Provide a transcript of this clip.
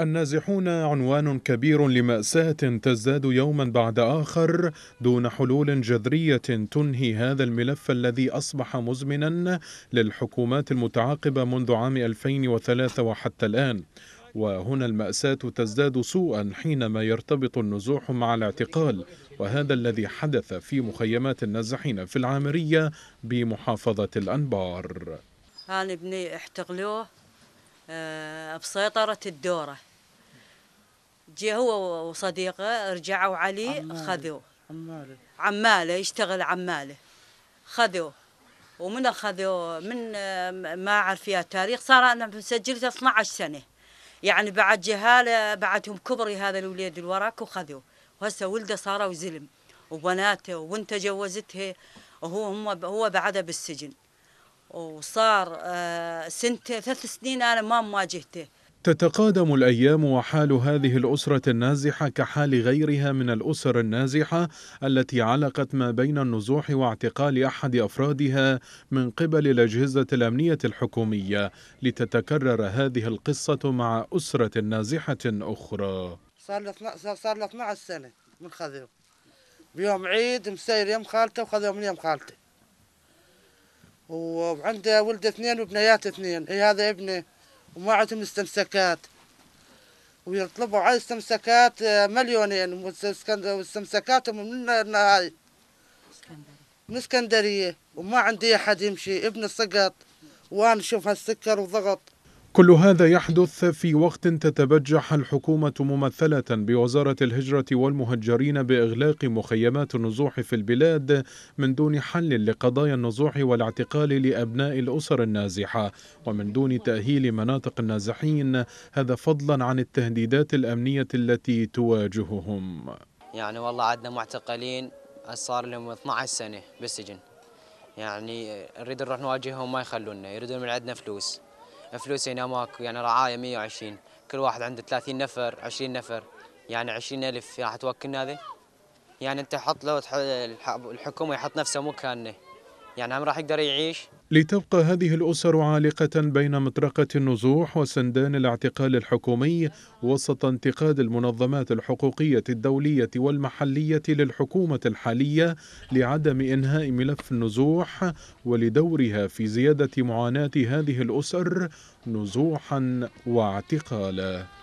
النازحون عنوان كبير لمأساة تزداد يوما بعد آخر دون حلول جذرية تنهي هذا الملف الذي أصبح مزمنا للحكومات المتعاقبة منذ عام 2003 وحتى الآن وهنا المأساة تزداد سوءا حينما يرتبط النزوح مع الاعتقال وهذا الذي حدث في مخيمات النازحين في العامرية بمحافظة الأنبار هاني بني احتقلوه آه، بسيطرة الدورة جاء هو وصديقه رجعوا علي خذوه عماله عماله يشتغل عماله خذوه ومن خذوه من ما اعرف فيها تاريخ صار انا مسجلته 12 سنه يعني بعد جهاله بعدهم كبري هذا الوليد الوراك وخذوه وهسه ولده صاروا زلم وبناته وانت جوزته وهو هم هو بعده بالسجن وصار آه، سنته ثلاث سنين انا ما مواجهته تتقادم الايام وحال هذه الاسره النازحه كحال غيرها من الاسر النازحه التي علقت ما بين النزوح واعتقال احد افرادها من قبل الاجهزه الامنيه الحكوميه لتتكرر هذه القصه مع اسره نازحه اخرى صار له صار له 12 سنه من خذوه بيوم عيد مسير يم خالته وخذوه من يم خالته وعنده ولد اثنين وبنيات اثنين هي إيه هذا ابنه وما عندهم استمساكات ويطلبوا على استمساكات آه، مليونين واستمساكات من هاي من اسكندرية وما عندي أحد يمشي ابن سقط وأنا أشوف هالسكر وضغط كل هذا يحدث في وقت تتبجح الحكومة ممثلة بوزارة الهجرة والمهجرين بإغلاق مخيمات النزوح في البلاد من دون حل لقضايا النزوح والاعتقال لأبناء الأسر النازحة ومن دون تأهيل مناطق النازحين هذا فضلا عن التهديدات الأمنية التي تواجههم يعني والله عندنا معتقلين صار لهم 12 سنة بالسجن يعني نريد نروح نواجههم ما يخلونا يريدون من عندنا فلوس فلوس هنا ماكو يعني رعايه 120 كل واحد عنده 30 نفر 20 نفر يعني 20000 راح توكلنا هذه يعني انت حط لو الحكومه يحط نفسه مكانه يعني هم راح يقدر يعيش لتبقى هذه الأسر عالقة بين مطرقة النزوح وسندان الاعتقال الحكومي وسط انتقاد المنظمات الحقوقية الدولية والمحلية للحكومة الحالية لعدم إنهاء ملف النزوح ولدورها في زيادة معاناة هذه الأسر نزوحا واعتقالا